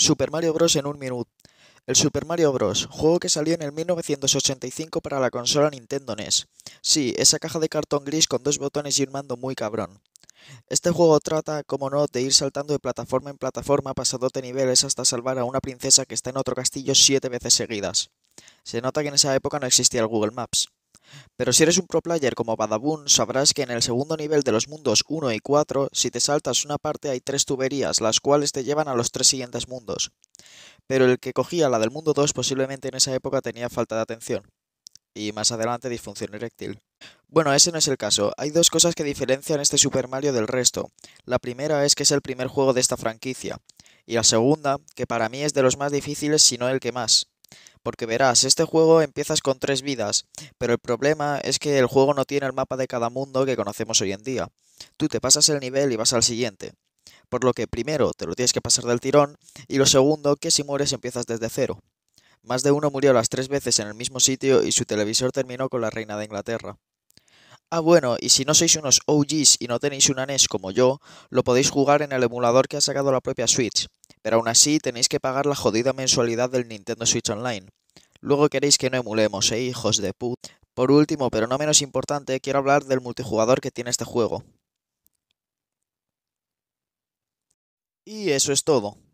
Super Mario Bros. en un minuto. El Super Mario Bros., juego que salió en el 1985 para la consola Nintendo NES. Sí, esa caja de cartón gris con dos botones y un mando muy cabrón. Este juego trata, como no, de ir saltando de plataforma en plataforma de niveles hasta salvar a una princesa que está en otro castillo siete veces seguidas. Se nota que en esa época no existía el Google Maps. Pero si eres un pro player como Badabun, sabrás que en el segundo nivel de los mundos 1 y 4, si te saltas una parte hay tres tuberías, las cuales te llevan a los tres siguientes mundos. Pero el que cogía la del mundo 2 posiblemente en esa época tenía falta de atención. Y más adelante disfunción eréctil. Bueno, ese no es el caso. Hay dos cosas que diferencian este Super Mario del resto. La primera es que es el primer juego de esta franquicia. Y la segunda, que para mí es de los más difíciles, si no el que más. Porque verás, este juego empiezas con tres vidas, pero el problema es que el juego no tiene el mapa de cada mundo que conocemos hoy en día. Tú te pasas el nivel y vas al siguiente. Por lo que primero te lo tienes que pasar del tirón y lo segundo que si mueres empiezas desde cero. Más de uno murió las tres veces en el mismo sitio y su televisor terminó con la reina de Inglaterra. Ah, bueno, y si no sois unos OGs y no tenéis una NES como yo, lo podéis jugar en el emulador que ha sacado la propia Switch, pero aún así tenéis que pagar la jodida mensualidad del Nintendo Switch Online, Luego queréis que no emulemos, eh, hijos de put. Por último, pero no menos importante, quiero hablar del multijugador que tiene este juego. Y eso es todo.